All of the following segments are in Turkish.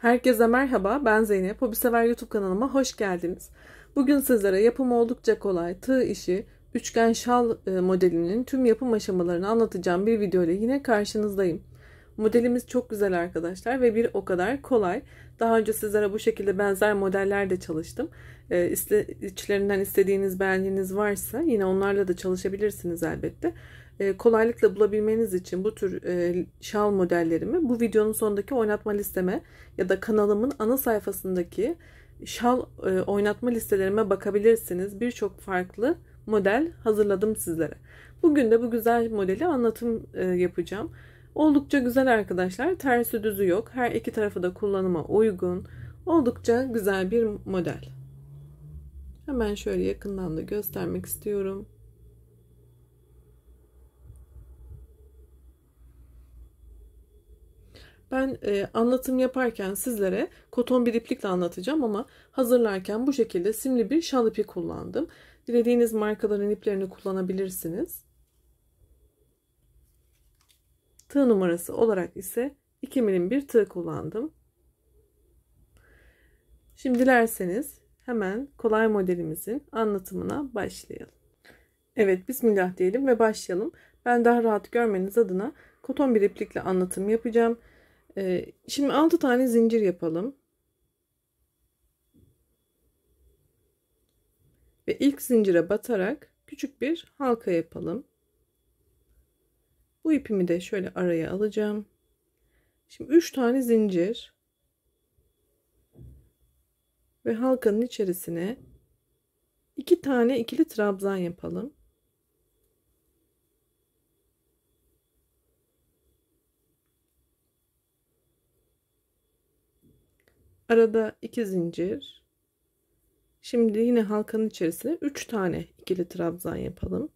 Herkese merhaba, ben Zeynep. sever YouTube kanalıma hoş geldiniz. Bugün sizlere yapımı oldukça kolay tığ işi, üçgen şal e, modelinin tüm yapım aşamalarını anlatacağım bir video ile yine karşınızdayım. Modelimiz çok güzel arkadaşlar ve bir o kadar kolay. Daha önce sizlere bu şekilde benzer modeller de çalıştım. E, içlerinden istediğiniz beğendiğiniz varsa yine onlarla da çalışabilirsiniz elbette. E, kolaylıkla bulabilmeniz için bu tür e, şal modellerimi bu videonun sonundaki oynatma listeme ya da kanalımın ana sayfasındaki şal e, oynatma listelerime bakabilirsiniz. Birçok farklı model hazırladım sizlere. Bugün de bu güzel modeli anlatım yapacağım. Oldukça güzel arkadaşlar. Tersi düzü yok. Her iki tarafı da kullanıma uygun. Oldukça güzel bir model. Hemen şöyle yakından da göstermek istiyorum. Ben e, anlatım yaparken sizlere koton bir iplikle anlatacağım ama hazırlarken bu şekilde simli bir şal ipi kullandım. Dilediğiniz markaların iplerini kullanabilirsiniz. Tığ numarası olarak ise 2 milim bir tığ kullandım. Şimdi dilerseniz hemen kolay modelimizin anlatımına başlayalım. Evet bismillah diyelim ve başlayalım. Ben daha rahat görmeniz adına koton bir iplikle anlatım yapacağım. Ee, şimdi 6 tane zincir yapalım. Ve ilk zincire batarak küçük bir halka yapalım. Bu ipimi de şöyle araya alacağım. Şimdi 3 tane zincir ve halkanın içerisine 2 iki tane ikili trabzan yapalım. arada 2 zincir şimdi yine halkanın içerisine 3 tane ikili trabzan yapalım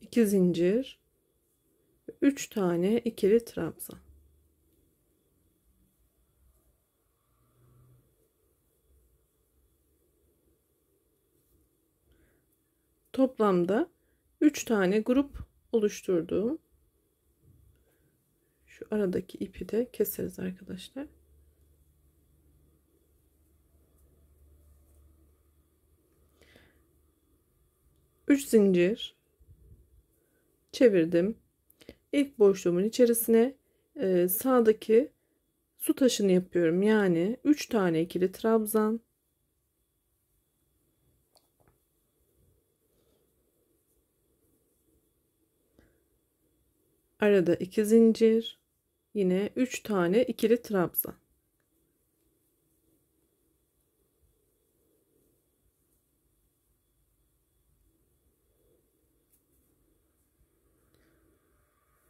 İki zincir 3 tane ikili trabzan. Toplamda 3 tane grup oluşturduğum şu aradaki ipi de keseriz arkadaşlar. Üç zincir çevirdim ilk boşluğumun içerisine e, sağdaki su taşını yapıyorum. Yani 3 tane ikili trabzan. Arada 2 zincir. Yine 3 tane ikili trabzan.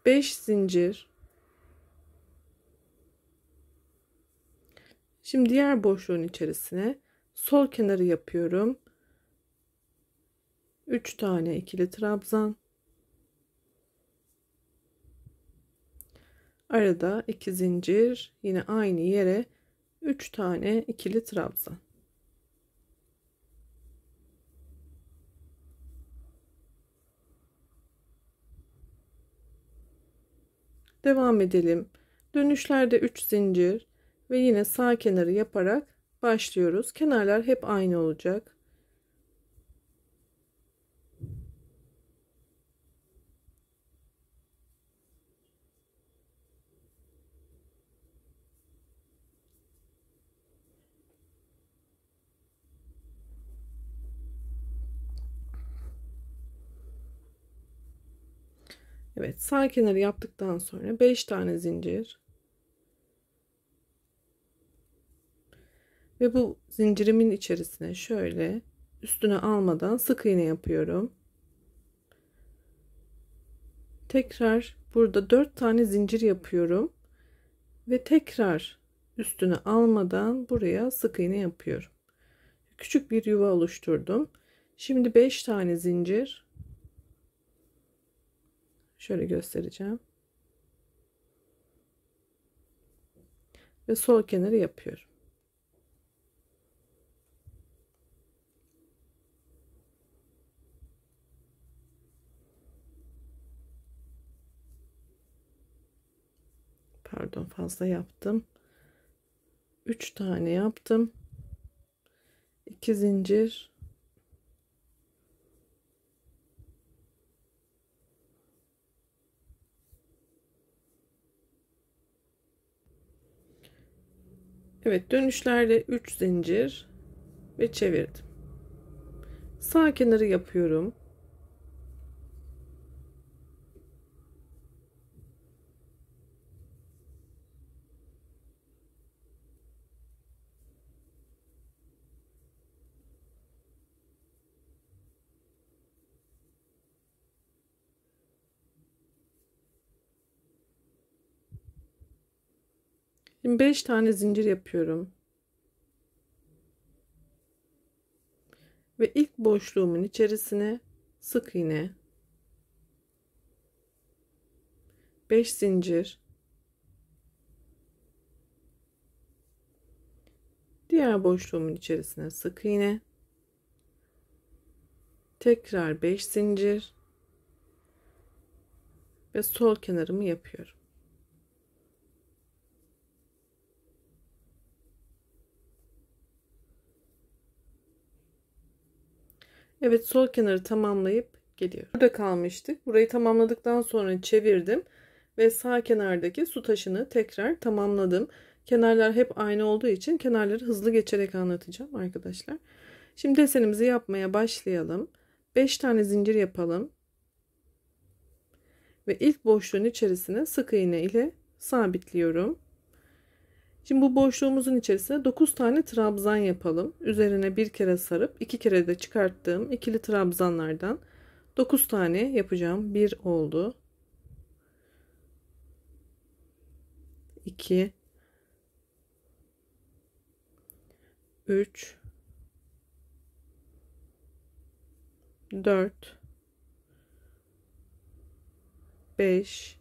5 zincir. Şimdi diğer boşluğun içerisine sol kenarı yapıyorum. 3 tane ikili trabzan. Arada 2 zincir, yine aynı yere 3 tane ikili trabzan. devam edelim. Dönüşlerde 3 zincir ve yine sağ kenarı yaparak başlıyoruz. Kenarlar hep aynı olacak. Evet sağ kenarı yaptıktan sonra 5 tane zincir ve bu zincirimin içerisine şöyle üstüne almadan sık iğne yapıyorum. Tekrar burada 4 tane zincir yapıyorum ve tekrar üstüne almadan buraya sık iğne yapıyorum. Küçük bir yuva oluşturdum. Şimdi 5 tane zincir Şöyle göstereceğim. Ve sol kenarı yapıyorum. Pardon fazla yaptım. 3 tane yaptım. 2 zincir Evet dönüşlerde 3 zincir ve çevirdim. Sağ kenarı yapıyorum. Şimdi 5 tane zincir yapıyorum. Ve ilk boşluğumun içerisine sık iğne 5 zincir diğer boşluğumun içerisine sık iğne tekrar 5 zincir ve sol kenarımı yapıyorum Evet sol kenarı tamamlayıp geliyorum. Burada kalmıştık. Burayı tamamladıktan sonra çevirdim ve sağ kenardaki su taşını tekrar tamamladım. Kenarlar hep aynı olduğu için kenarları hızlı geçerek anlatacağım arkadaşlar. Şimdi desenimizi yapmaya başlayalım. 5 tane zincir yapalım. Ve ilk boşluğun içerisine sık iğne ile sabitliyorum. Şimdi bu boşluğumuzun içerisine 9 tane trabzan yapalım. Üzerine bir kere sarıp iki kere de çıkarttığım ikili trabzanlardan 9 tane yapacağım. 1 oldu. 2 3 4 5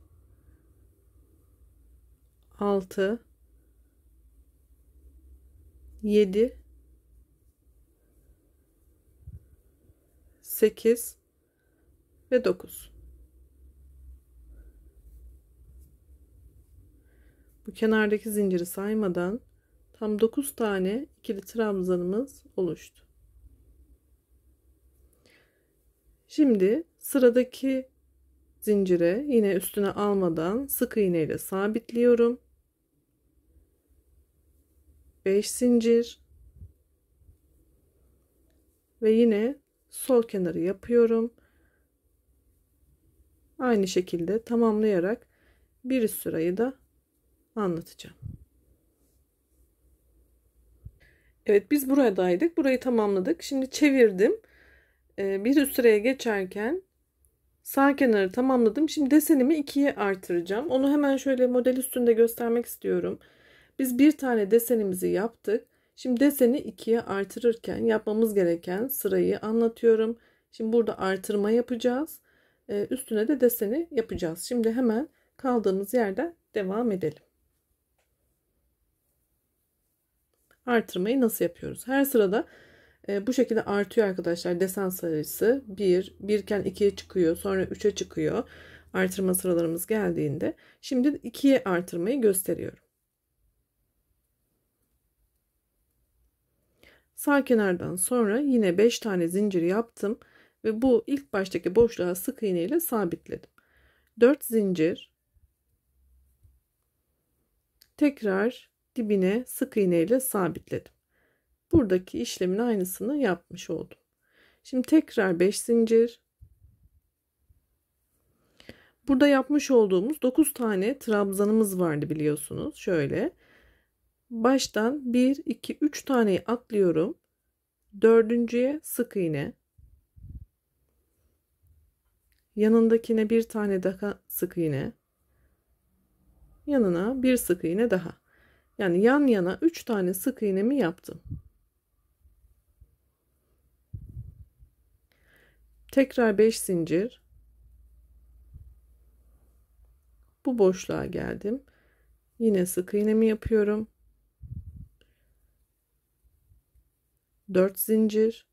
6 7 8 ve 9 bu kenardaki zinciri saymadan tam 9 tane ikili trabzanımız oluştu şimdi sıradaki zincire yine üstüne almadan sık iğneyle sabitliyorum 5 zincir ve yine sol kenarı yapıyorum. Aynı şekilde tamamlayarak bir üst sırayı da anlatacağım. Evet biz buradaydık. Burayı tamamladık. Şimdi çevirdim. Ee, bir üst sıraya geçerken sağ kenarı tamamladım. Şimdi desenimi ikiye artıracağım. Onu hemen şöyle model üstünde göstermek istiyorum. Biz bir tane desenimizi yaptık. Şimdi deseni ikiye artırırken yapmamız gereken sırayı anlatıyorum. Şimdi burada artırma yapacağız. Ee, üstüne de deseni yapacağız. Şimdi hemen kaldığımız yerden devam edelim. Artırmayı nasıl yapıyoruz? Her sırada e, bu şekilde artıyor arkadaşlar. Desen sayısı 1, 1 iken 2'ye çıkıyor. Sonra 3'e çıkıyor. Artırma sıralarımız geldiğinde. Şimdi 2'ye artırmayı gösteriyorum. Sağ kenardan sonra yine 5 tane zincir yaptım ve bu ilk baştaki boşluğa sık iğne ile sabitledim. 4 zincir tekrar dibine sık iğne ile sabitledim. Buradaki işlemin aynısını yapmış oldum. Şimdi tekrar 5 zincir Burada yapmış olduğumuz 9 tane trabzanımız vardı biliyorsunuz. Şöyle baştan 1 2 3 taneyi atlıyorum dördüncüye sık iğne yanındakine bir tane daha sık iğne yanına bir sık iğne daha yani yan yana 3 tane sık iğnemi yaptım tekrar 5 zincir bu boşluğa geldim yine sık iğnemi yapıyorum 4 zincir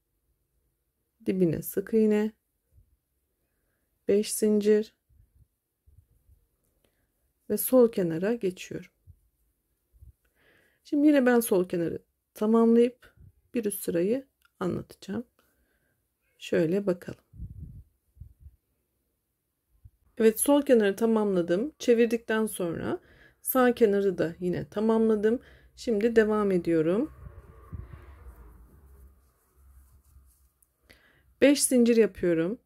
dibine sık iğne 5 zincir ve sol kenara geçiyorum. Şimdi yine ben sol kenarı tamamlayıp bir üst sırayı anlatacağım. Şöyle bakalım. Evet sol kenarı tamamladım. Çevirdikten sonra sağ kenarı da yine tamamladım. Şimdi devam ediyorum. 5 zincir yapıyorum.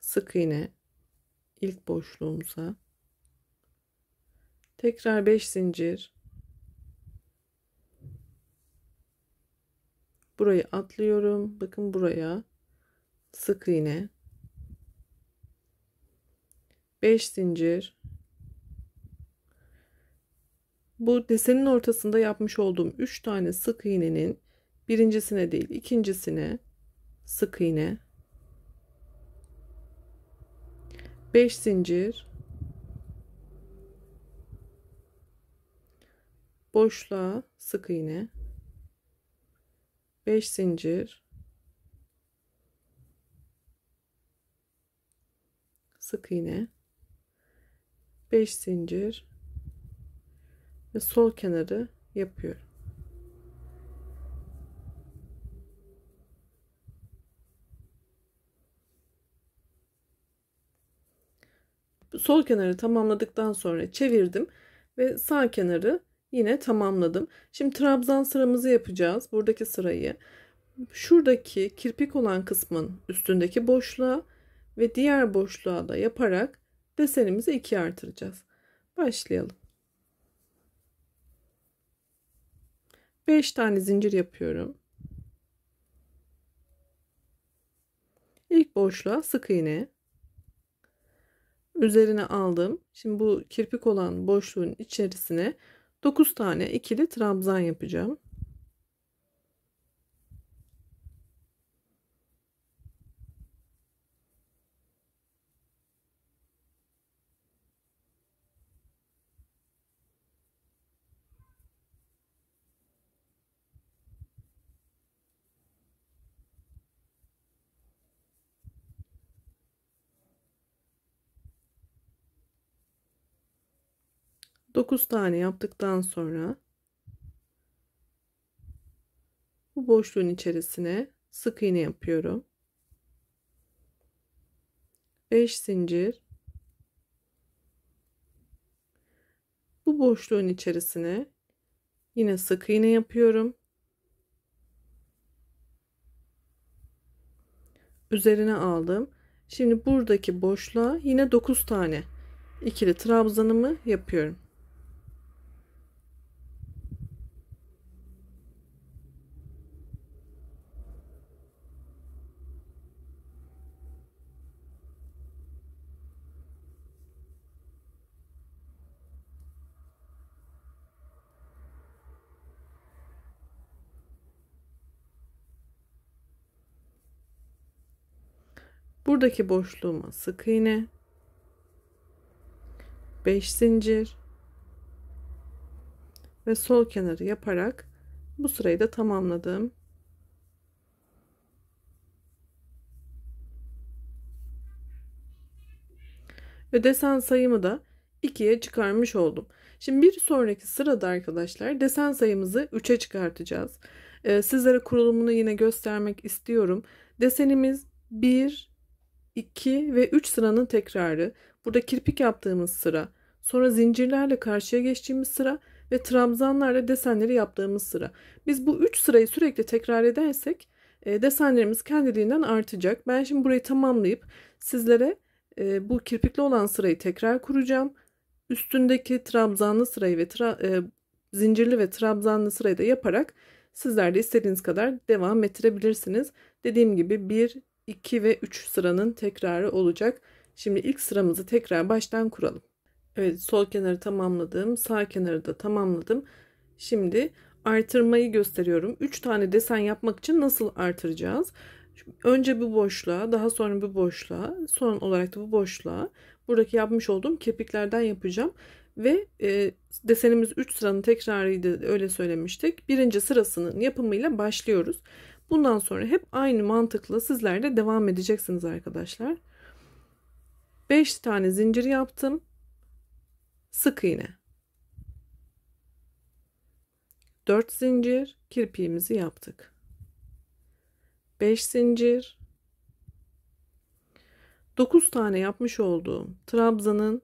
Sık iğne ilk boşluğumuza. Tekrar 5 zincir. Burayı atlıyorum. Bakın buraya sık iğne. 5 zincir. Bu desenin ortasında yapmış olduğum 3 tane sık iğnenin birincisine değil ikincisine sık iğne 5 zincir boşluğa sık iğne 5 zincir sık iğne 5 zincir ve sol kenarı yapıyorum sol kenarı tamamladıktan sonra çevirdim ve sağ kenarı yine tamamladım. Şimdi trabzan sıramızı yapacağız. Buradaki sırayı şuradaki kirpik olan kısmın üstündeki boşluğa ve diğer boşluğa da yaparak desenimizi ikiye artıracağız. Başlayalım. 5 tane zincir yapıyorum. İlk boşluğa sık iğne üzerine aldım. Şimdi bu kirpik olan boşluğun içerisine 9 tane ikili trabzan yapacağım. 9 tane yaptıktan sonra bu boşluğun içerisine sık iğne yapıyorum. 5 zincir bu boşluğun içerisine yine sık iğne yapıyorum. Üzerine aldım. Şimdi buradaki boşluğa yine 9 tane ikili trabzanımı yapıyorum. buradaki boşluğuma sık iğne 5 zincir ve sol kenarı yaparak bu sırayı da tamamladım. Ve desen sayımı da 2'ye çıkarmış oldum. Şimdi bir sonraki sırada arkadaşlar desen sayımızı 3'e çıkartacağız. Ee, sizlere kurulumunu yine göstermek istiyorum. Desenimiz 1 2 ve 3 sıranın tekrarı. Burada kirpik yaptığımız sıra. Sonra zincirlerle karşıya geçtiğimiz sıra ve trabzanlarla desenleri yaptığımız sıra. Biz bu 3 sırayı sürekli tekrar edersek e, desenlerimiz kendiliğinden artacak. Ben şimdi burayı tamamlayıp sizlere e, bu kirpikli olan sırayı tekrar kuracağım. Üstündeki trabzanlı sırayı ve tra, e, zincirli ve trabzanlı sırayı da yaparak sizler de istediğiniz kadar devam ettirebilirsiniz. Dediğim gibi 1, 2 ve 3 sıranın tekrarı olacak. Şimdi ilk sıramızı tekrar baştan kuralım. Evet sol kenarı tamamladım. Sağ kenarı da tamamladım. Şimdi artırmayı gösteriyorum. 3 tane desen yapmak için nasıl artıracağız? Önce bir boşluğa, daha sonra bir boşluğa, son olarak da bu boşluğa. Buradaki yapmış olduğum kepiklerden yapacağım. Ve e, desenimiz 3 sıranın tekrarıydı öyle söylemiştik. Birinci sırasının yapımıyla başlıyoruz. Bundan sonra hep aynı mantıkla sizler de devam edeceksiniz arkadaşlar. 5 tane zincir yaptım. Sık iğne. 4 zincir kirpiğimizi yaptık. 5 zincir. 9 tane yapmış olduğum trabzanın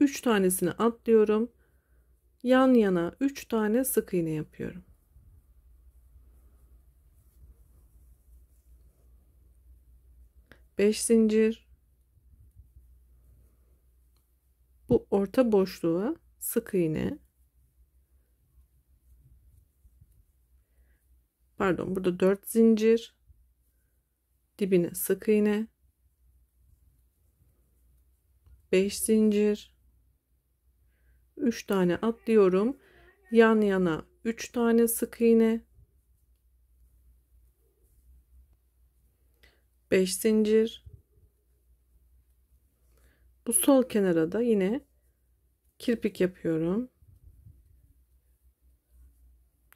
3 tanesini atlıyorum. Yan yana 3 tane sık iğne yapıyorum. 5 zincir bu orta boşluğa sık iğne pardon burada 4 zincir dibine sık iğne 5 zincir 3 tane atlıyorum yan yana 3 tane sık iğne 5 zincir bu sol kenara da yine kirpik yapıyorum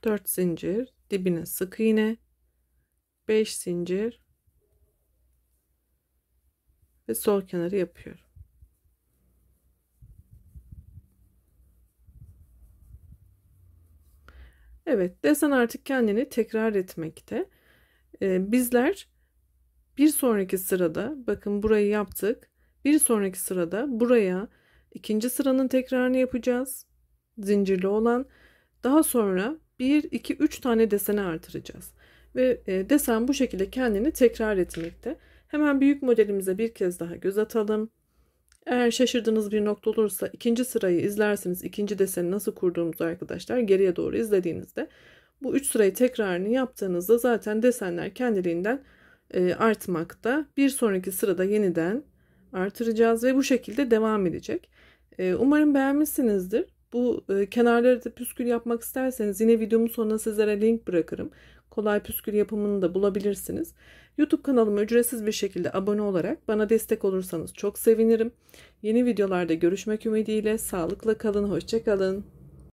4 zincir dibine sık iğne 5 zincir ve sol kenarı yapıyorum Evet desen artık kendini tekrar etmekte ee, bizler bir sonraki sırada bakın burayı yaptık. Bir sonraki sırada buraya ikinci sıranın tekrarını yapacağız. Zincirli olan. Daha sonra 1, 2, 3 tane desene artıracağız. Ve e, desen bu şekilde kendini tekrar etmekte. Hemen büyük modelimize bir kez daha göz atalım. Eğer şaşırdığınız bir nokta olursa ikinci sırayı izlersiniz. ikinci deseni nasıl kurduğumuzu arkadaşlar geriye doğru izlediğinizde bu üç sırayı tekrarını yaptığınızda zaten desenler kendiliğinden e, artmakta. Bir sonraki sırada yeniden artıracağız ve bu şekilde devam edecek. E, umarım beğenmişsinizdir. Bu e, kenarları da püskül yapmak isterseniz yine videomun sonuna sizlere link bırakırım. Kolay püskül yapımını da bulabilirsiniz. YouTube kanalıma ücretsiz bir şekilde abone olarak bana destek olursanız çok sevinirim. Yeni videolarda görüşmek ümidiyle sağlıkla kalın, hoşçakalın.